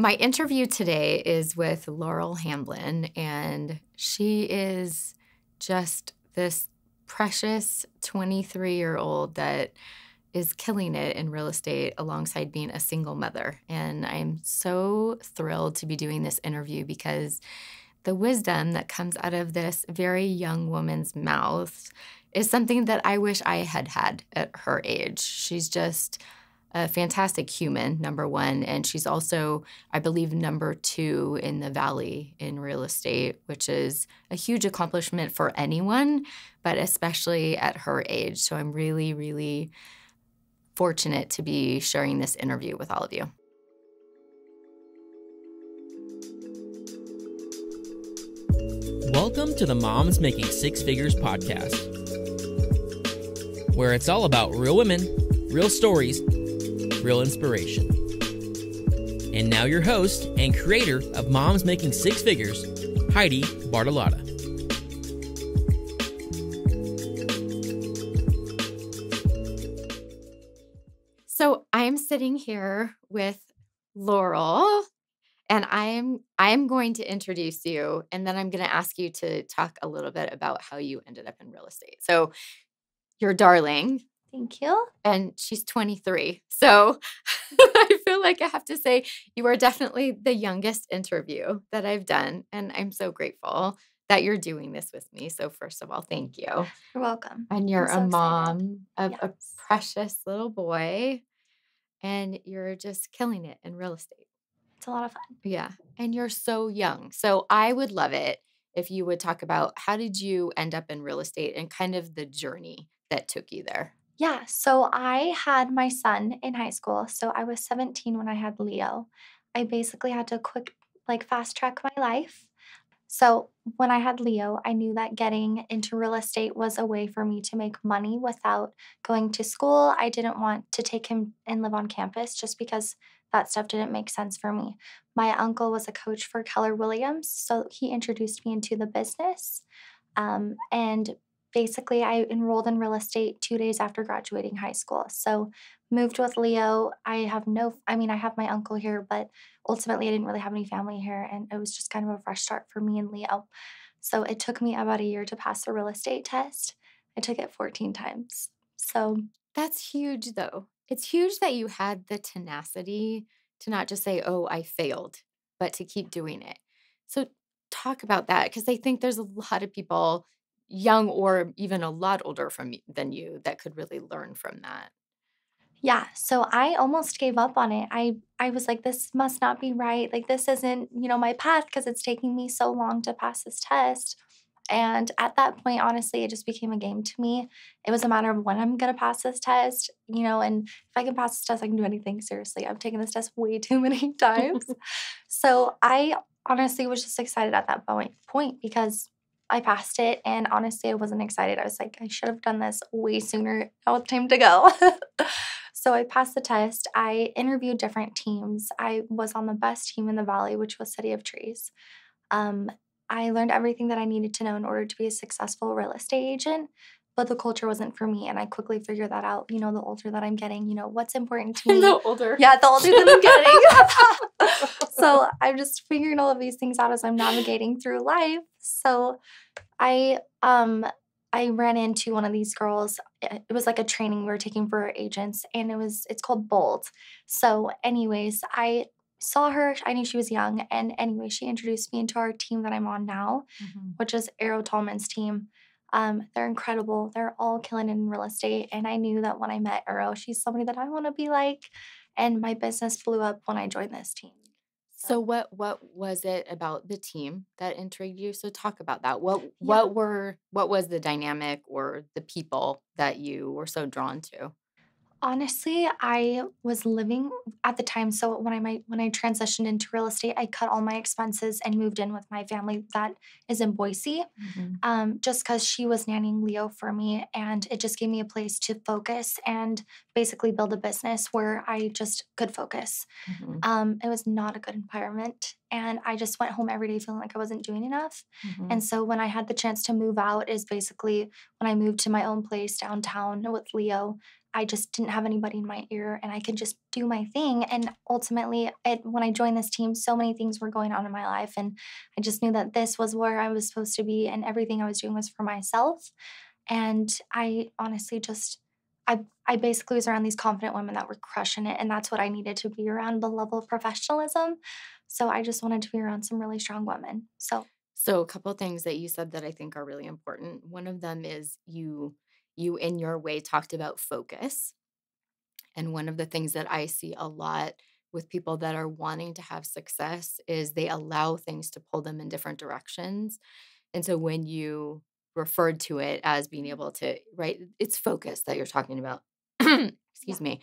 My interview today is with Laurel Hamblin, and she is just this precious 23 year old that is killing it in real estate alongside being a single mother. And I'm so thrilled to be doing this interview because the wisdom that comes out of this very young woman's mouth is something that I wish I had had at her age. She's just a fantastic human, number one. And she's also, I believe, number two in the Valley in real estate, which is a huge accomplishment for anyone, but especially at her age. So I'm really, really fortunate to be sharing this interview with all of you. Welcome to the Moms Making Six Figures podcast, where it's all about real women, real stories, real inspiration. And now, your host and creator of Moms Making Six Figures, Heidi Bartolotta. So, I am sitting here with Laurel and I'm I'm going to introduce you and then I'm going to ask you to talk a little bit about how you ended up in real estate. So you're darling, Thank you. And she's 23. So I feel like I have to say, you are definitely the youngest interview that I've done. And I'm so grateful that you're doing this with me. So, first of all, thank you. You're welcome. And you're so a mom of yes. a precious little boy. And you're just killing it in real estate. It's a lot of fun. Yeah. And you're so young. So, I would love it if you would talk about how did you end up in real estate and kind of the journey that took you there yeah, so I had my son in high school. So I was 17 when I had Leo. I basically had to quick, like, fast track my life. So when I had Leo, I knew that getting into real estate was a way for me to make money without going to school. I didn't want to take him and live on campus just because that stuff didn't make sense for me. My uncle was a coach for Keller Williams, so he introduced me into the business. Um, and basically, I enrolled in real estate two days after graduating high school. So, moved with Leo. I have no, I mean, I have my uncle here, but ultimately, I didn't really have any family here. And it was just kind of a fresh start for me and Leo. So, it took me about a year to pass the real estate test. I took it 14 times. So, that's huge, though. It's huge that you had the tenacity to not just say, oh, I failed, but to keep doing it. So, talk about that because I think there's a lot of people young or even a lot older from than you that could really learn from that? Yeah, so I almost gave up on it. I I was like this must not be right. Like this isn't, you know, my path because it's taking me so long to pass this test. And at that point, honestly, it just became a game to me. It was a matter of when I'm going to pass this test, you know, and if I can pass this test, I can do anything. Seriously, I've taken this test way too many times. so I honestly was just excited at that point, point because I passed it, and honestly, I wasn't excited. I was like, I should have done this way sooner. Now it's time to go. so I passed the test. I interviewed different teams. I was on the best team in the valley, which was City of Trees. Um, I learned everything that I needed to know in order to be a successful real estate agent but the culture wasn't for me. And I quickly figured that out, you know, the older that I'm getting, you know, what's important to me. the older. Yeah, the older that I'm getting. so I'm just figuring all of these things out as I'm navigating through life. So I um I ran into one of these girls. It was like a training we were taking for agents, and it was it's called Bold. So, anyways, I saw her. I knew she was young, and anyway, she introduced me into our team that I'm on now, mm-hmm. which is Arrow Tallman's team. Um, they're incredible. They're all killing in real estate. And I knew that when I met Euro, she's somebody that I want to be like. And my business blew up when I joined this team. So. so what what was it about the team that intrigued you? So talk about that. What yeah. what were what was the dynamic or the people that you were so drawn to? Honestly, I was living at the time. So when I when I transitioned into real estate, I cut all my expenses and moved in with my family that is in Boise, mm-hmm. um, just because she was nannying Leo for me, and it just gave me a place to focus and basically build a business where I just could focus. Mm-hmm. Um, it was not a good environment and I just went home every day feeling like I wasn't doing enough. Mm-hmm. And so when I had the chance to move out is basically when I moved to my own place downtown with Leo, I just didn't have anybody in my ear and I could just do my thing. And ultimately, it, when I joined this team, so many things were going on in my life. And I just knew that this was where I was supposed to be and everything I was doing was for myself. And I honestly just, I, I basically was around these confident women that were crushing it. And that's what I needed to be around the level of professionalism so I just wanted to be around some really strong women. So so a couple things that you said that I think are really important. One of them is you you in your way talked about focus. And one of the things that I see a lot with people that are wanting to have success is they allow things to pull them in different directions. And so when you referred to it as being able to right it's focus that you're talking about excuse yeah. me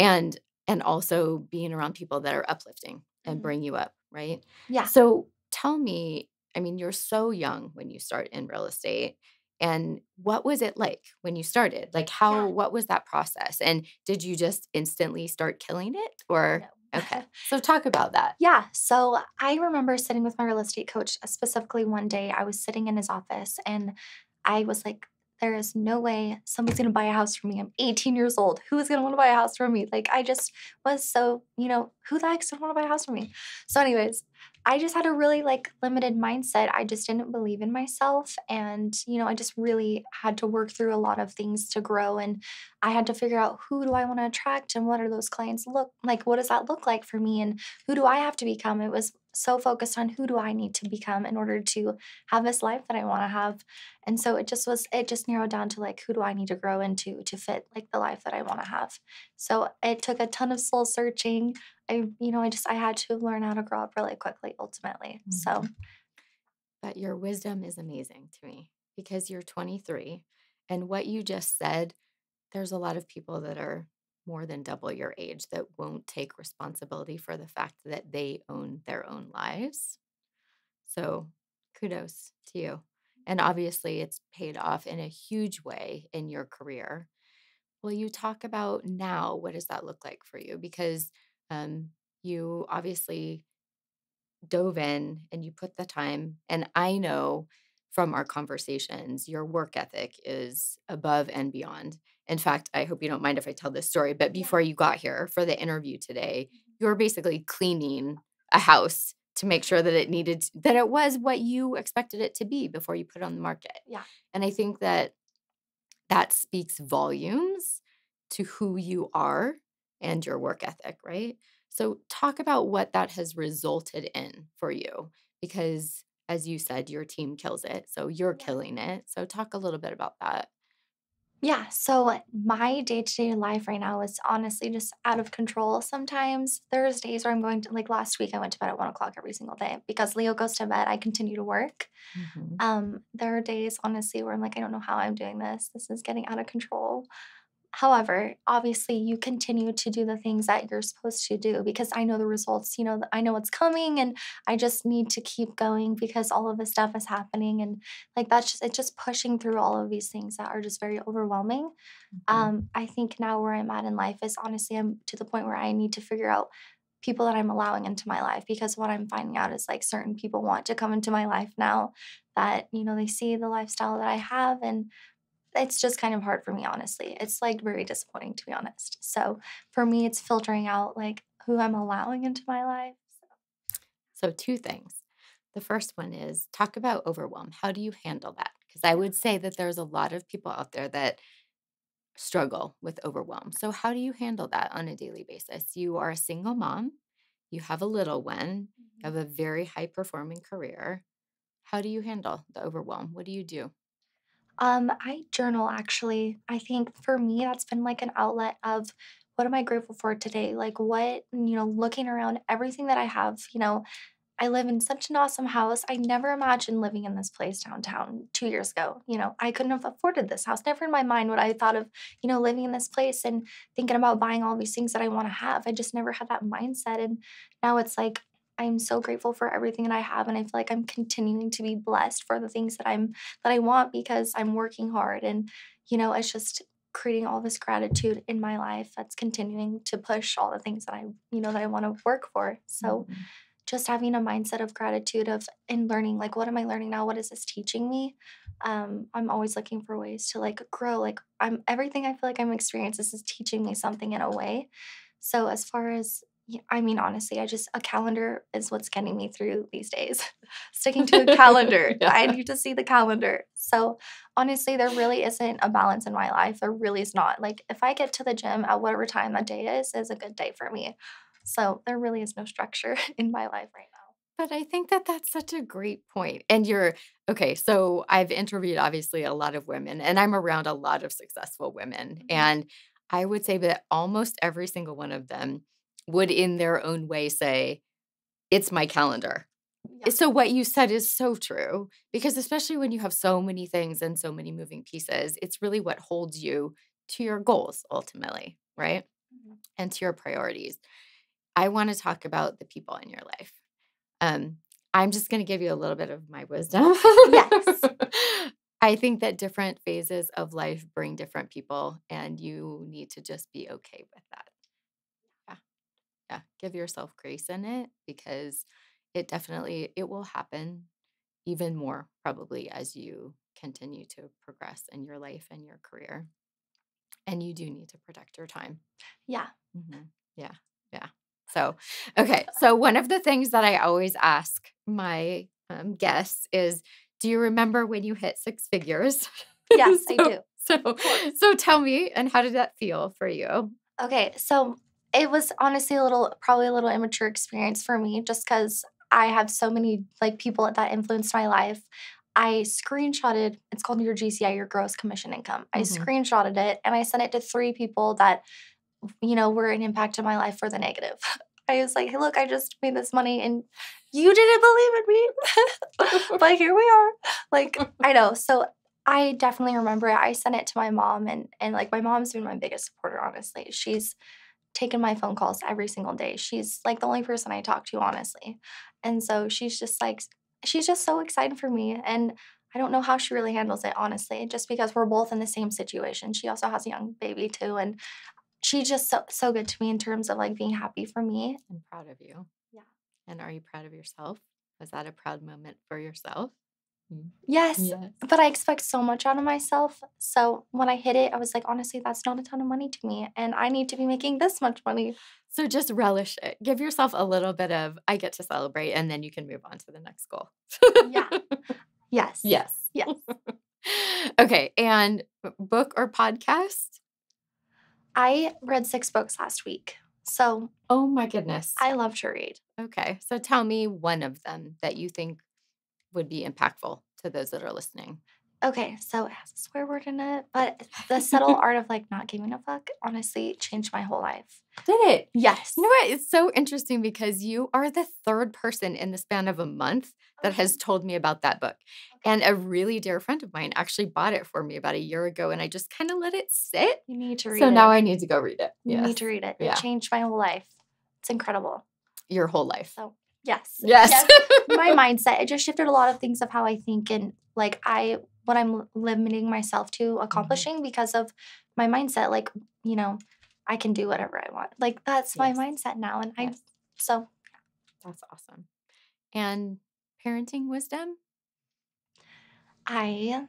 and and also being around people that are uplifting and mm-hmm. bring you up, right? Yeah. So tell me, I mean, you're so young when you start in real estate. And what was it like when you started? Like, how, yeah. what was that process? And did you just instantly start killing it or? No. Okay. So talk about that. Yeah. So I remember sitting with my real estate coach uh, specifically one day. I was sitting in his office and I was like, there is no way someone's gonna buy a house for me. I'm 18 years old. Who's gonna wanna buy a house for me? Like, I just was so, you know, who the heck's gonna wanna buy a house for me? So, anyways, I just had a really like limited mindset. I just didn't believe in myself. And, you know, I just really had to work through a lot of things to grow. And I had to figure out who do I wanna attract and what are those clients look like? What does that look like for me? And who do I have to become? It was so focused on who do I need to become in order to have this life that I want to have. And so it just was, it just narrowed down to like, who do I need to grow into to fit like the life that I want to have? So it took a ton of soul searching. I, you know, I just, I had to learn how to grow up really quickly ultimately. Mm-hmm. So. But your wisdom is amazing to me because you're 23 and what you just said, there's a lot of people that are more than double your age that won't take responsibility for the fact that they own their own lives. So kudos to you. And obviously, it's paid off in a huge way in your career. Will you talk about now? What does that look like for you? Because um, you obviously dove in and you put the time. And I know from our conversations, your work ethic is above and beyond. In fact, I hope you don't mind if I tell this story, but before you got here for the interview today, you were basically cleaning a house to make sure that it needed that it was what you expected it to be before you put it on the market. Yeah. And I think that that speaks volumes to who you are and your work ethic, right? So talk about what that has resulted in for you because as you said your team kills it. So you're killing it. So talk a little bit about that. Yeah. So my day to day life right now is honestly just out of control sometimes. There's days where I'm going to, like last week, I went to bed at one o'clock every single day because Leo goes to bed. I continue to work. Mm-hmm. Um, there are days, honestly, where I'm like, I don't know how I'm doing this. This is getting out of control. However, obviously, you continue to do the things that you're supposed to do because I know the results. You know, I know what's coming, and I just need to keep going because all of this stuff is happening, and like that's just it's just pushing through all of these things that are just very overwhelming. Mm-hmm. Um, I think now where I'm at in life is honestly I'm to the point where I need to figure out people that I'm allowing into my life because what I'm finding out is like certain people want to come into my life now that you know they see the lifestyle that I have and it's just kind of hard for me, honestly. It's like very disappointing, to be honest. So for me, it's filtering out like who I'm allowing into my life. So, so two things. The first one is talk about overwhelm. How do you handle that? Because I would say that there's a lot of people out there that struggle with overwhelm. So, how do you handle that on a daily basis? You are a single mom, you have a little one, you mm-hmm. have a very high performing career. How do you handle the overwhelm? What do you do? Um, I journal actually. I think for me, that's been like an outlet of what am I grateful for today? Like, what, you know, looking around everything that I have, you know, I live in such an awesome house. I never imagined living in this place downtown two years ago. You know, I couldn't have afforded this house. Never in my mind would I thought of, you know, living in this place and thinking about buying all these things that I want to have. I just never had that mindset. And now it's like I'm so grateful for everything that I have and I feel like I'm continuing to be blessed for the things that I'm that I want because I'm working hard and you know it's just creating all this gratitude in my life that's continuing to push all the things that I you know that I want to work for. So mm-hmm. just having a mindset of gratitude of and learning like what am I learning now? What is this teaching me? Um, I'm always looking for ways to like grow. Like I'm everything I feel like I'm experiencing is teaching me something in a way. So as far as yeah, I mean, honestly, I just, a calendar is what's getting me through these days. Sticking to a calendar. yeah. I need to see the calendar. So, honestly, there really isn't a balance in my life. There really is not. Like, if I get to the gym at whatever time that day is, is a good day for me. So, there really is no structure in my life right now. But I think that that's such a great point. And you're okay. So, I've interviewed obviously a lot of women, and I'm around a lot of successful women. Mm-hmm. And I would say that almost every single one of them would in their own way say, It's my calendar. Yeah. So, what you said is so true because, especially when you have so many things and so many moving pieces, it's really what holds you to your goals ultimately, right? Mm-hmm. And to your priorities. I want to talk about the people in your life. Um, I'm just going to give you a little bit of my wisdom. yes. I think that different phases of life bring different people, and you need to just be okay with that yeah, give yourself grace in it because it definitely it will happen even more probably as you continue to progress in your life and your career. And you do need to protect your time. Yeah. Mm-hmm. Yeah. Yeah. So, okay. So, one of the things that I always ask my um, guests is Do you remember when you hit six figures? Yes, so, I do. So, so tell me, and how did that feel for you? Okay. So, it was honestly a little probably a little immature experience for me just because i have so many like people that influenced my life i screenshotted it's called your gci your gross commission income mm-hmm. i screenshotted it and i sent it to three people that you know were an impact in my life for the negative i was like hey look i just made this money and you didn't believe in me but here we are like i know so i definitely remember it. i sent it to my mom and and like my mom's been my biggest supporter honestly she's taken my phone calls every single day. She's like the only person I talk to, honestly. And so she's just like, she's just so excited for me. And I don't know how she really handles it, honestly, just because we're both in the same situation. She also has a young baby, too. And she's just so, so good to me in terms of like being happy for me. I'm proud of you. Yeah. And are you proud of yourself? Was that a proud moment for yourself? Yes, yes, but I expect so much out of myself. So when I hit it, I was like, honestly, that's not a ton of money to me. And I need to be making this much money. So just relish it. Give yourself a little bit of, I get to celebrate, and then you can move on to the next goal. yeah. Yes. Yes. Yes. okay. And book or podcast? I read six books last week. So, oh my goodness. I love to read. Okay. So tell me one of them that you think would be impactful to those that are listening? Okay, so it has a swear word in it, but the subtle art of like not giving a fuck honestly changed my whole life. Did it? Yes. You know what? It's so interesting because you are the third person in the span of a month that has told me about that book. And a really dear friend of mine actually bought it for me about a year ago and I just kind of let it sit. You need to read so it. So now I need to go read it. Yes. You need to read it. It yeah. changed my whole life. It's incredible. Your whole life. So Yes. Yes. yes. my mindset. It just shifted a lot of things of how I think and like I what I'm limiting myself to mm-hmm. accomplishing mm-hmm. because of my mindset. Like, you know, I can do whatever I want. Like that's yes. my mindset now. And yes. I so that's awesome. And parenting wisdom? I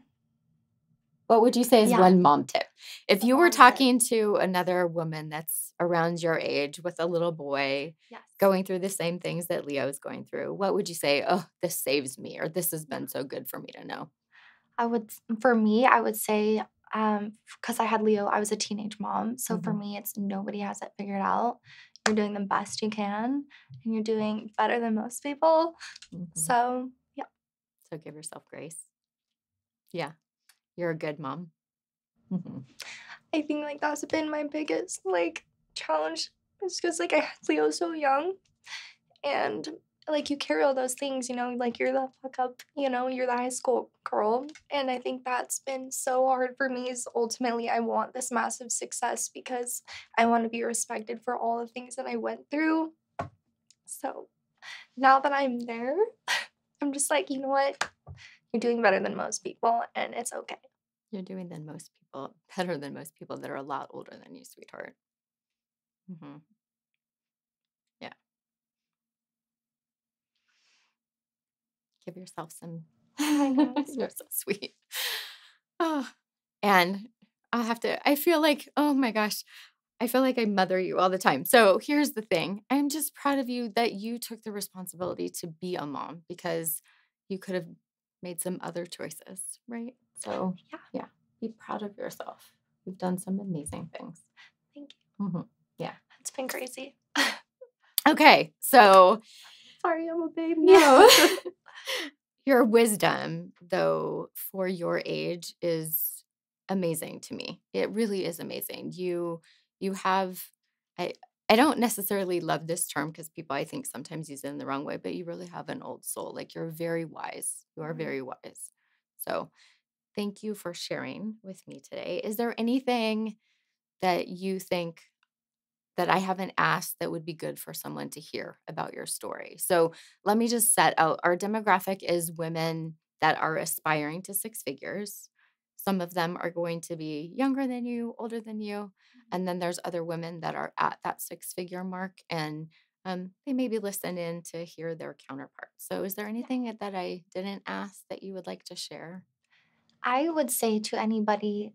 what would you say is yeah. one mom tip? If you were talking to another woman that's around your age with a little boy yes. going through the same things that Leo is going through, what would you say? Oh, this saves me, or this has been so good for me to know. I would, mm, for me, I would say, because um, I had Leo, I was a teenage mom. So mm-hmm. for me, it's nobody has it figured out. You're doing the best you can, and you're doing better than most people. Mm-hmm. So, yeah. So give yourself grace. Yeah. You're a good mom. Mm-hmm. I think like that's been my biggest like challenge is because like I had Leo so young and like you carry all those things, you know, like you're the fuck up, you know, you're the high school girl. And I think that's been so hard for me is ultimately I want this massive success because I want to be respected for all the things that I went through. So now that I'm there, I'm just like, you know what? You're doing better than most people and it's okay. You're doing than most people, better than most people that are a lot older than you, sweetheart. Mm-hmm. Yeah. Give yourself some. You're so sweet. Oh. And I'll have to, I feel like, oh my gosh, I feel like I mother you all the time. So here's the thing I'm just proud of you that you took the responsibility to be a mom because you could have made some other choices, right? So, yeah, yeah, be proud of yourself. You've done some amazing things. Thank you. Mm-hmm. Yeah, it's been crazy. okay, so sorry, I'm a baby. No. your wisdom, though, for your age is amazing to me. It really is amazing. You you have I I don't necessarily love this term because people I think sometimes use it in the wrong way, but you really have an old soul. Like you're very wise. You are mm-hmm. very wise. So thank you for sharing with me today. Is there anything that you think that I haven't asked that would be good for someone to hear about your story? So let me just set out our demographic is women that are aspiring to six figures. Some of them are going to be younger than you, older than you. And then there's other women that are at that six figure mark and um, they maybe listen in to hear their counterpart. So, is there anything that I didn't ask that you would like to share? I would say to anybody,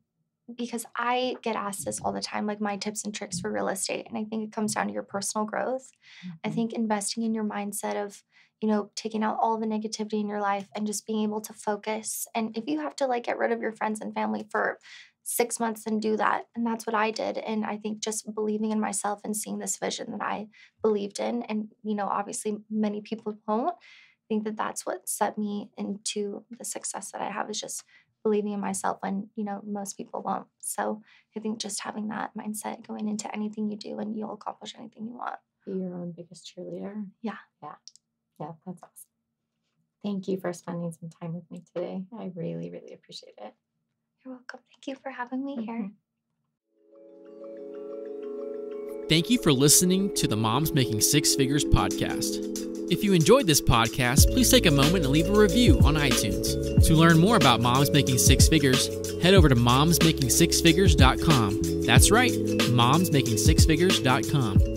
because I get asked this all the time, like my tips and tricks for real estate. And I think it comes down to your personal growth. Mm-hmm. I think investing in your mindset of, you know, taking out all the negativity in your life and just being able to focus. And if you have to like get rid of your friends and family for six months and do that. And that's what I did. And I think just believing in myself and seeing this vision that I believed in, and, you know, obviously many people won't, I think that that's what set me into the success that I have is just believing in myself when, you know, most people won't. So I think just having that mindset going into anything you do and you'll accomplish anything you want. Be your own biggest cheerleader. Yeah. Yeah. Yeah. That's awesome. Thank you for spending some time with me today. I really, really appreciate it. You're welcome. Thank you for having me here. Mm-hmm. Thank you for listening to the Moms Making Six Figures podcast. If you enjoyed this podcast, please take a moment and leave a review on iTunes. To learn more about Moms Making Six Figures, head over to momsmakingsixfigures.com. That's right, momsmakingsixfigures.com.